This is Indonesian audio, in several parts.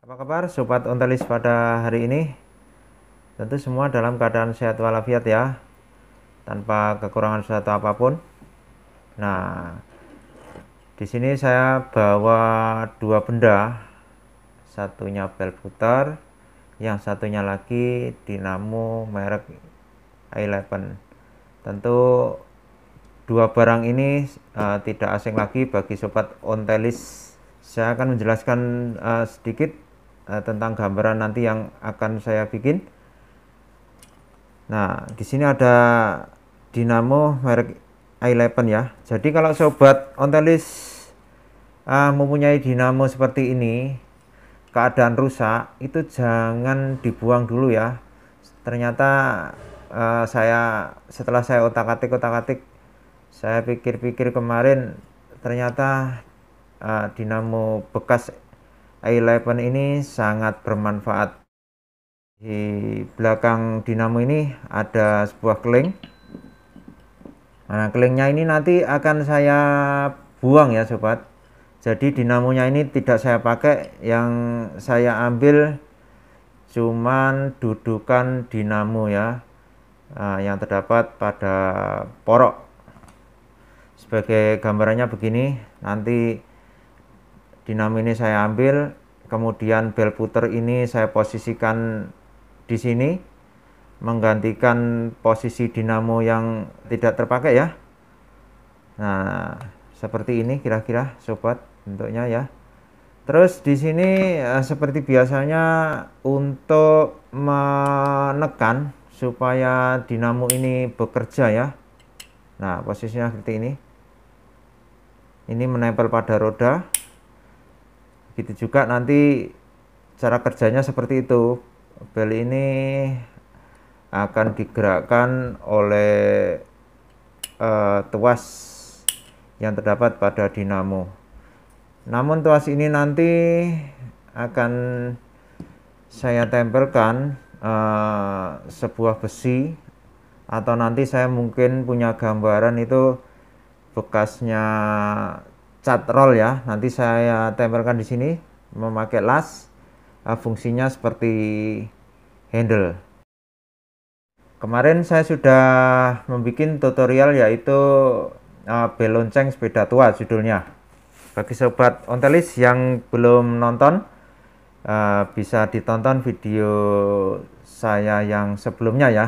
Apa kabar Sobat Ontelis pada hari ini? Tentu semua dalam keadaan sehat walafiat ya, tanpa kekurangan suatu apapun. Nah, di sini saya bawa dua benda, satunya bel putar, yang satunya lagi dinamo merek i Tentu dua barang ini uh, tidak asing lagi bagi Sobat Ontelis. Saya akan menjelaskan uh, sedikit Eh, tentang gambaran nanti yang akan saya bikin. Nah, di sini ada dinamo merek i11 ya. Jadi kalau sobat ontelis uh, mempunyai dinamo seperti ini, keadaan rusak itu jangan dibuang dulu ya. Ternyata uh, saya setelah saya otak-atik otak-atik saya pikir-pikir kemarin ternyata uh, dinamo bekas i11 ini sangat bermanfaat di belakang dinamo ini ada sebuah keling nah kelingnya ini nanti akan saya buang ya sobat jadi dinamonya ini tidak saya pakai yang saya ambil cuman dudukan dinamo ya nah, yang terdapat pada porok sebagai gambarannya begini nanti dinam ini saya ambil kemudian bel puter ini saya posisikan di sini menggantikan posisi dinamo yang tidak terpakai ya nah seperti ini kira-kira sobat bentuknya ya terus di sini eh, seperti biasanya untuk menekan supaya dinamo ini bekerja ya nah posisinya seperti ini ini menempel pada roda gitu juga nanti cara kerjanya seperti itu bel ini akan digerakkan oleh uh, tuas yang terdapat pada dinamo namun tuas ini nanti akan saya tempelkan uh, sebuah besi atau nanti saya mungkin punya gambaran itu bekasnya cat roll ya nanti saya tempelkan di sini memakai las eh, fungsinya seperti handle kemarin saya sudah membuat tutorial yaitu uh, belonceng sepeda tua judulnya bagi sobat ontelis yang belum nonton eh, bisa ditonton video saya yang sebelumnya ya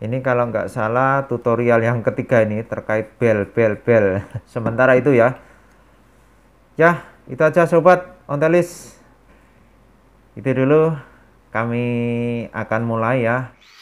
ini kalau nggak salah tutorial yang ketiga ini terkait bel bel bel sementara itu ya Ya, itu aja sobat Ontelis. Itu dulu kami akan mulai ya.